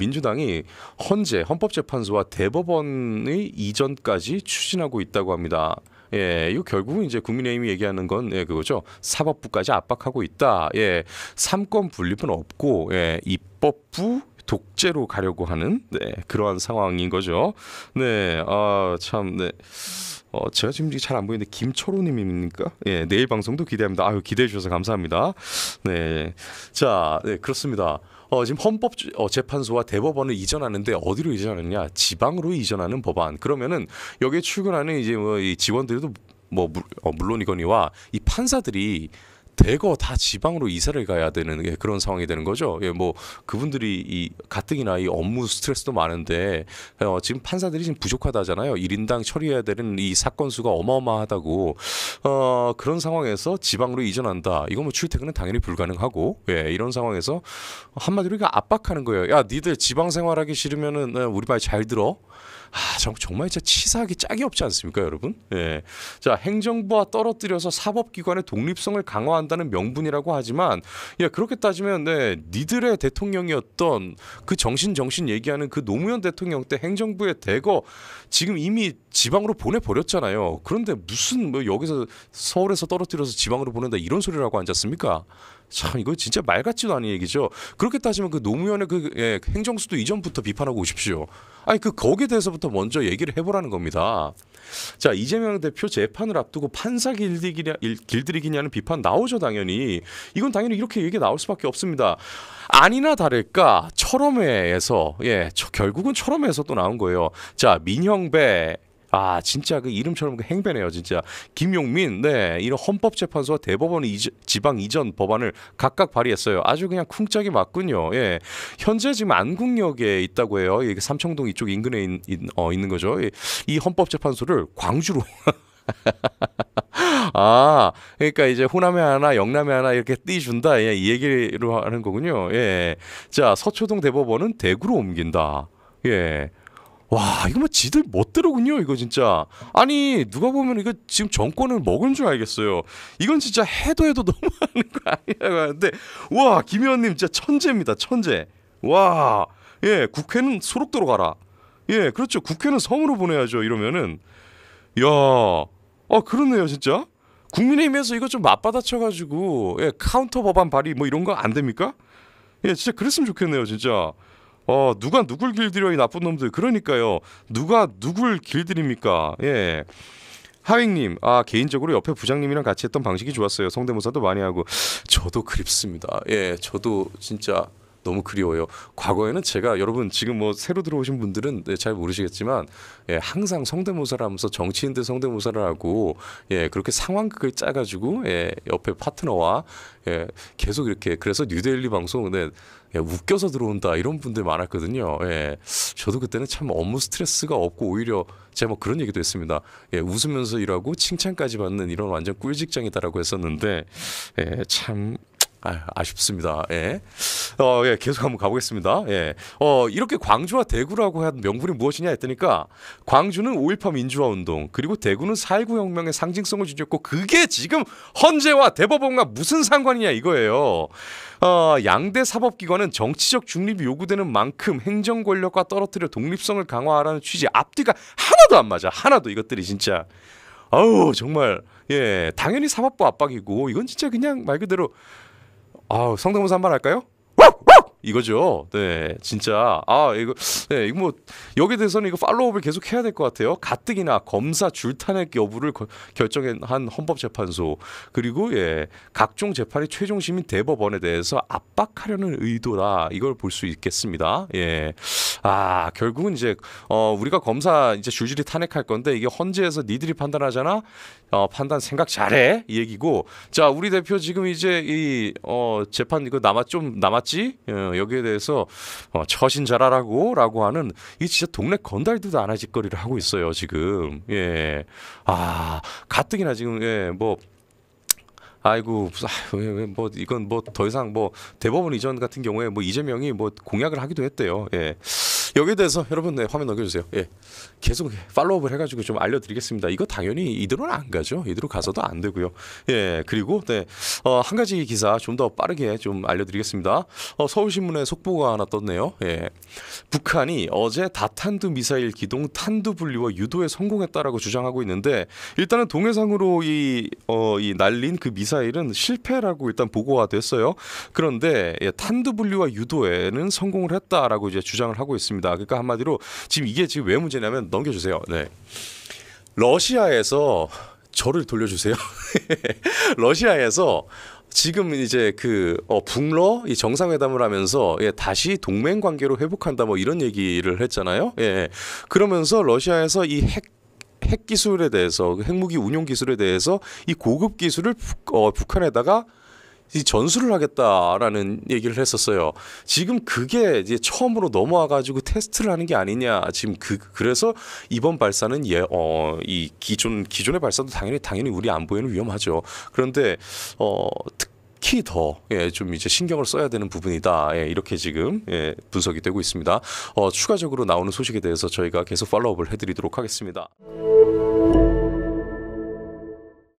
민주당이 헌재 헌법재판소와 대법원의 이전까지 추진하고 있다고 합니다. 예, 이거 결국은 이제 국민의힘이 얘기하는 건 예, 그거죠. 사법부까지 압박하고 있다. 예, 삼권 분립은 없고 예, 입법부 독재로 가려고 하는 네, 그러한 상황인 거죠. 네, 아 참, 네. 어, 제가 지금 잘 안 보이는데 김철호님입니까? 예, 내일 방송도 기대합니다. 아유 기대해 주셔서 감사합니다. 네, 자, 네 그렇습니다. 어, 지금 헌법 어, 재판소와 대법원을 이전하는데 어디로 이전하느냐? 지방으로 이전하는 법안. 그러면은 여기에 출근하는 이제 뭐이 직원들도 뭐 물, 어, 물론이거니와 이 판사들이 대거 다 지방으로 이사를 가야 되는 예, 그런 상황이 되는 거죠. 예, 뭐 그분들이 이 가뜩이나 이 업무 스트레스도 많은데 어, 지금 판사들이 지금 부족하다잖아요. 일인당 처리해야 되는 이 사건 수가 어마어마하다고 어, 그런 상황에서 지방으로 이전한다. 이거 뭐 출퇴근은 당연히 불가능하고 예, 이런 상황에서 한마디로 그 압박하는 거예요. 야, 니들 지방 생활하기 싫으면은 어, 우리 말 잘 들어. 아, 정말 진짜 치사하기 짝이 없지 않습니까, 여러분? 예. 자, 행정부와 떨어뜨려서 사법기관의 독립성을 강화한다는 명분이라고 하지만, 야, 예, 그렇게 따지면, 네, 니들의 대통령이었던 그 정신 정신 얘기하는 그 노무현 대통령 때 행정부에 대거 지금 이미 지방으로 보내버렸잖아요. 그런데 무슨 뭐 여기서 서울에서 떨어뜨려서 지방으로 보낸다 이런 소리라고 앉았습니까? 참 이거 진짜 말 같지도 않은 얘기죠. 그렇게 따지면 그 노무현의 그 예, 행정수도 이전부터 비판하고 오십시오. 아니 그 거기에 대해서부터 먼저 얘기를 해보라는 겁니다. 자 이재명 대표 재판을 앞두고 판사 길들이기냐, 길들이기냐는 비판 나오죠 당연히. 이건 당연히 이렇게 얘기 나올 수밖에 없습니다. 아니나 다를까 철험회에서 예 결국은 철험회에서 또 나온 거예요. 자 민형배 아 진짜 그 이름처럼 그 행배네요 진짜 김용민 네 이런 헌법재판소와 대법원 이지, 지방 이전 법안을 각각 발의했어요 아주 그냥 쿵짝이 맞군요 예 현재 지금 안국역에 있다고 해요 이게 삼청동 이쪽 인근에 있, 어, 있는 거죠 이 헌법재판소를 광주로 아, 그러니까 이제 호남에 하나, 영남에 하나 이렇게 띄준다. 예, 이얘기를 하는 거군요. 예. 자, 서초동 대법원은 대구로 옮긴다. 예. 와 이거 뭐 지들 멋대로군요 이거 진짜 아니 누가 보면 이거 지금 정권을 먹은 줄 알겠어요 이건 진짜 해도 해도 너무하는 거 아니라고 하는데 와 김의원님 진짜 천재입니다 천재 와 예 국회는 소록도로 가라 예 그렇죠 국회는 섬으로 보내야죠 이러면은 야아 그렇네요 진짜 국민의힘에서 이거 좀 맞받아쳐가지고 예 카운터 법안 발의 뭐 이런 거 안 됩니까 예 진짜 그랬으면 좋겠네요 진짜 어 누가 누굴 길들여 이 나쁜 놈들 그러니까요 누가 누굴 길들입니까 예 하윙님, 아 개인적으로 옆에 부장님이랑 같이 했던 방식이 좋았어요. 성대모사도 많이 하고 저도 그립습니다. 예, 저도 진짜 너무 그리워요. 과거에는 제가 여러분 지금 뭐 새로 들어오신 분들은 네, 잘 모르시겠지만 예, 항상 성대모사를 하면서 정치인들 성대모사를 하고 예, 그렇게 상황극을 짜가지고 예, 옆에 파트너와 예, 계속 이렇게 그래서 뉴데일리 방송 네, 예, 웃겨서 들어온다 이런 분들 많았거든요. 예, 저도 그때는 참 업무 스트레스가 없고 오히려 제가 뭐 그런 얘기도 했습니다. 예, 웃으면서 일하고 칭찬까지 받는 이런 완전 꿀직장이다라고 했었는데 예, 참 아, 쉽습니다 예. 어, 예, 계속 한번 가보겠습니다. 예. 어, 이렇게 광주와 대구라고 한 명분이 무엇이냐 했더니까 광주는 5.18 민주화 운동 그리고 대구는 4.19 혁명의 상징성을 지녔고 그게 지금 헌재와 대법원과 무슨 상관이냐 이거예요. 어, 양대 사법기관은 정치적 중립이 요구되는 만큼 행정 권력과 떨어뜨려 독립성을 강화하라는 취지 앞뒤가 하나도 안 맞아. 하나도 이것들이 진짜. 아우 정말 예 당연히 사법부 압박이고 이건 진짜 그냥 말 그대로 아 성대모사 한 번 할까요? 이거죠. 네, 진짜. 아, 이거, 네, 이거 뭐, 여기에 대해서는 이거 팔로우업을 계속 해야 될 것 같아요. 가뜩이나 검사 줄탄핵 여부를 거, 결정한 헌법재판소, 그리고, 예, 각종 재판의 최종심인 대법원에 대해서 압박하려는 의도다. 이걸 볼 수 있겠습니다. 예. 아 결국은 이제 어 우리가 검사 이제 줄줄이 탄핵할 건데 이게 헌재에서 니들이 판단하잖아. 어 판단 생각 잘해 이 얘기고 자 우리 대표 지금 이제 이 어 재판 이거 남았 좀 남았지 어, 여기에 대해서 어, 처신 잘하라고라고 하는 이 진짜 동네 건달들도 안아짓거리를 하고 있어요 지금 예 아 가뜩이나 지금 예 뭐 아이고 아, 뭐 이건 뭐 더 이상 뭐 대법원 이전 같은 경우에 뭐 이재명이 뭐 공약을 하기도 했대요. 예. 여기에 대해서 여러분 네, 화면 넘겨주세요. 예. 계속 팔로우업을 해가지고 좀 알려드리겠습니다. 이거 당연히 이대로는 안 가죠. 이대로 가서도 안 되고요. 예. 그리고 네, 어, 한 가지 기사 좀 더 빠르게 좀 알려드리겠습니다. 어, 서울신문에 속보가 하나 떴네요. 예. 북한이 어제 다탄두 미사일 기동 탄두 분리와 유도에 성공했다라고 주장하고 있는데 일단은 동해상으로 이, 어, 이 날린 그 미사일은 실패라고 일단 보고가 됐어요. 그런데 예, 탄두 분리와 유도에는 성공을 했다라고 이제 주장을 하고 있습니다. 겁니다. 그러니까 한마디로 지금 이게 지금 왜 문제냐면 넘겨주세요. 네. 러시아에서 저를 돌려주세요. 러시아에서 지금 이제 그 어, 북러 이 정상회담을 하면서 예, 다시 동맹 관계로 회복한다 뭐 이런 얘기를 했잖아요. 예. 그러면서 러시아에서 이 핵 핵 기술에 대해서 핵무기 운용 기술에 대해서 이 고급 기술을 북, 어, 북한에다가 이 전수를 하겠다라는 얘기를 했었어요. 지금 그게 이제 처음으로 넘어와 가지고 테스트를 하는 게 아니냐. 지금 그 그래서 이번 발사는 예, 어, 이 기존 기존의 발사도 당연히 당연히 우리 안보에는 위험하죠. 그런데 어 특히 더, 예, 이제 신경을 써야 되는 부분이다. 예, 이렇게 지금, 예, 분석이 되고 있습니다. 어, 추가적으로 나오는 소식에 대해서 저희가 계속 팔로우업을 해드리도록 하겠습니다.